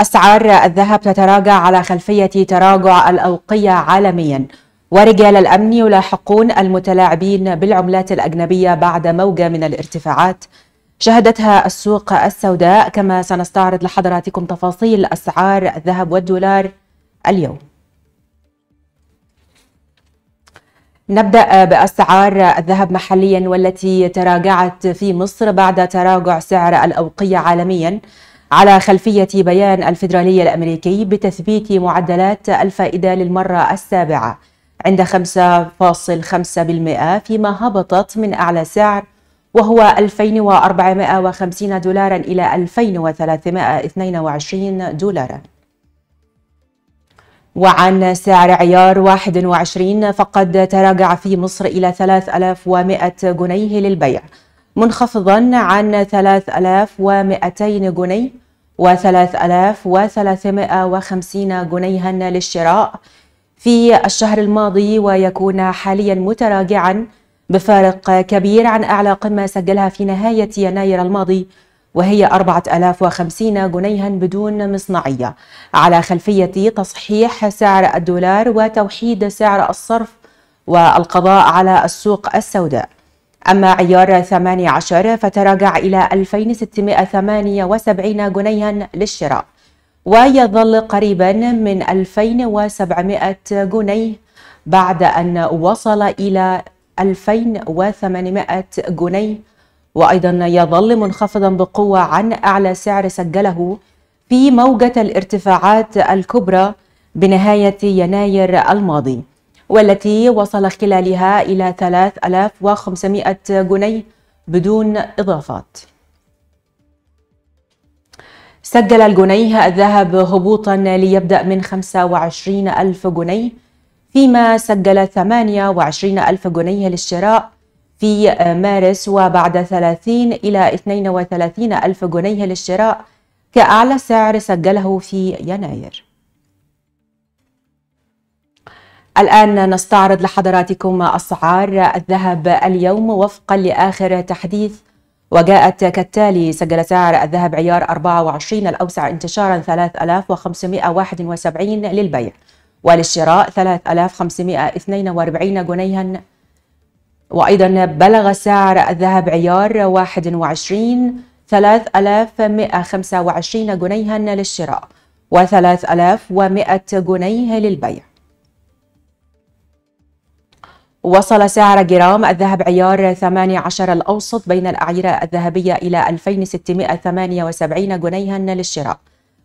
أسعار الذهب تتراجع على خلفية تراجع الأوقية عالميا ورجال الأمن يلاحقون المتلاعبين بالعملات الأجنبية بعد موجة من الارتفاعات شهدتها السوق السوداء كما سنستعرض لحضراتكم تفاصيل أسعار الذهب والدولار اليوم نبدأ بأسعار الذهب محليا والتي تراجعت في مصر بعد تراجع سعر الأوقية عالميا على خلفية بيان الفيدرالي الأمريكي بتثبيت معدلات الفائدة للمرة السابعة عند 5.5% فيما هبطت من أعلى سعر وهو 2450 دولارا إلى 2322 دولارا وعن سعر عيار 21 فقد تراجع في مصر إلى 3100 جنيه للبيع منخفضا عن 3200 جنيه و3350 جنيها للشراء في الشهر الماضي ويكون حاليا متراجعا بفارق كبير عن أعلى قمة سجلها في نهاية يناير الماضي وهي 4050 جنيها بدون مصنعية على خلفية تصحيح سعر الدولار وتوحيد سعر الصرف والقضاء على السوق السوداء أما عيار 18 فتراجع إلى 2678 جنيها للشراء ويظل قريبا من 2700 جنيه بعد أن وصل إلى 2800 جنيه وأيضا يظل منخفضا بقوة عن أعلى سعر سجله في موجة الارتفاعات الكبرى بنهاية يناير الماضي والتي وصل خلالها إلى 3500 جنيه بدون إضافات سجل الجنيه الذهب هبوطا ليبدأ من 25 ألف جنيه فيما سجل 28 ألف جنيه للشراء في مارس وبعد 30 إلى 32 ألف جنيه للشراء كأعلى سعر سجله في يناير الآن نستعرض لحضراتكم أسعار الذهب اليوم وفقا لآخر تحديث وجاءت كالتالي سجل سعر الذهب عيار 24 الأوسع انتشارا 3571 للبيع وللشراء 3542 جنيها وأيضا بلغ سعر الذهب عيار 21 3125 جنيها للشراء و3100 جنيه للبيع وصل سعر جرام الذهب عيار 18 الأوسط بين الأعيرة الذهبية إلى 2678 جنيها للشراء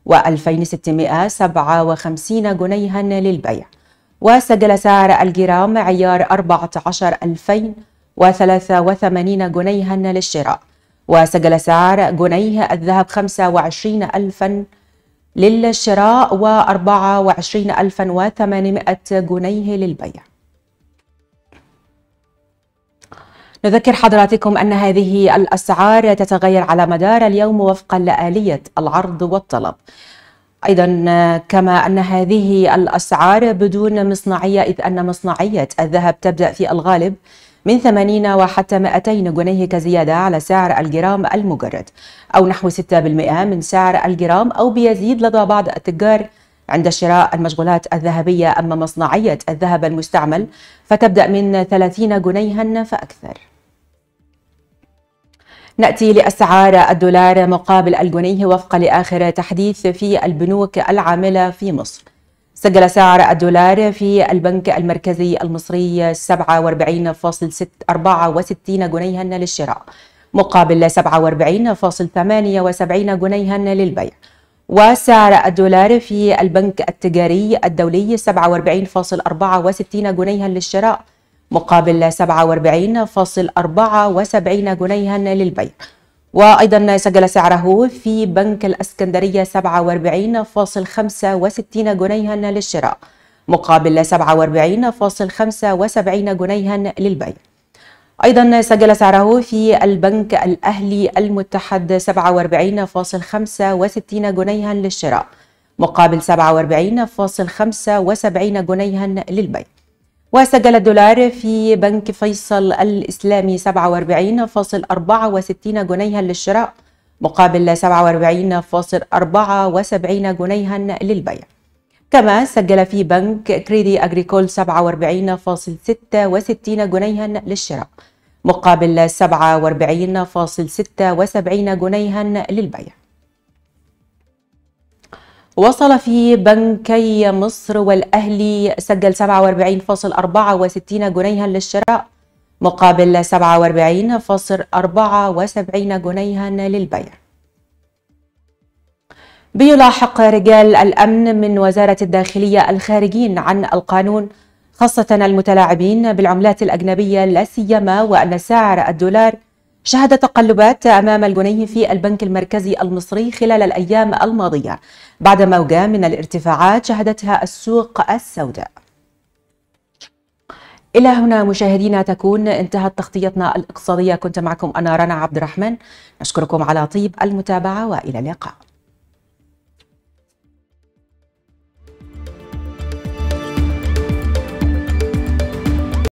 و2657 جنيها للبيع وسجل سعر الجرام عيار 14083 جنيها للشراء وسجل سعر جنيه الذهب 25000 للشراء و 24800 جنيه للبيع نذكر حضراتكم أن هذه الأسعار تتغير على مدار اليوم وفقا لآلية العرض والطلب أيضا كما أن هذه الأسعار بدون مصنعية إذ أن مصنعية الذهب تبدأ في الغالب من 80 وحتى 200 جنيه كزيادة على سعر الجرام المجرد أو نحو 6% من سعر الجرام أو بيزيد لدى بعض التجار عند شراء المشغولات الذهبية أما مصنعية الذهب المستعمل فتبدأ من 30 جنيها فأكثر نأتي لأسعار الدولار مقابل الجنيه وفقا لآخر تحديث في البنوك العاملة في مصر سجل سعر الدولار في البنك المركزي المصري 47.64 جنيها للشراء مقابل 47.78 جنيها للبيع وسعر الدولار في البنك التجاري الدولي 47.64 جنيها للشراء مقابل 47.74 جنيها للبيع وأيضا سجل سعره في بنك الأسكندرية 47.65 جنيها للشراء مقابل 47.75 جنيها للبيع أيضا سجل سعره في البنك الأهلي المتحد 47.65 جنيها للشراء مقابل 47.75 جنيها للبيع وسجل الدولار في بنك فيصل الإسلامي 47.64 جنيها للشراء مقابل 47.74 جنيها للبيع كما سجل في بنك كريدي أجريكول 47.66 جنيها للشراء مقابل 47.76 جنيها للبيع وصل في بنكي مصر والأهلي سجل 47.64 جنيها للشراء مقابل 47.74 جنيها للبيع بيلاحق رجال الأمن من وزارة الداخلية الخارجين عن القانون خاصة المتلاعبين بالعملات الأجنبية لا سيما وأن سعر الدولار شهد تقلبات أمام الجنيه في البنك المركزي المصري خلال الأيام الماضية بعد موجة من الارتفاعات شهدتها السوق السوداء إلى هنا مشاهدينا تكون انتهت تغطيتنا الاقتصادية كنت معكم أنا رنا عبد الرحمن نشكركم على طيب المتابعة وإلى اللقاء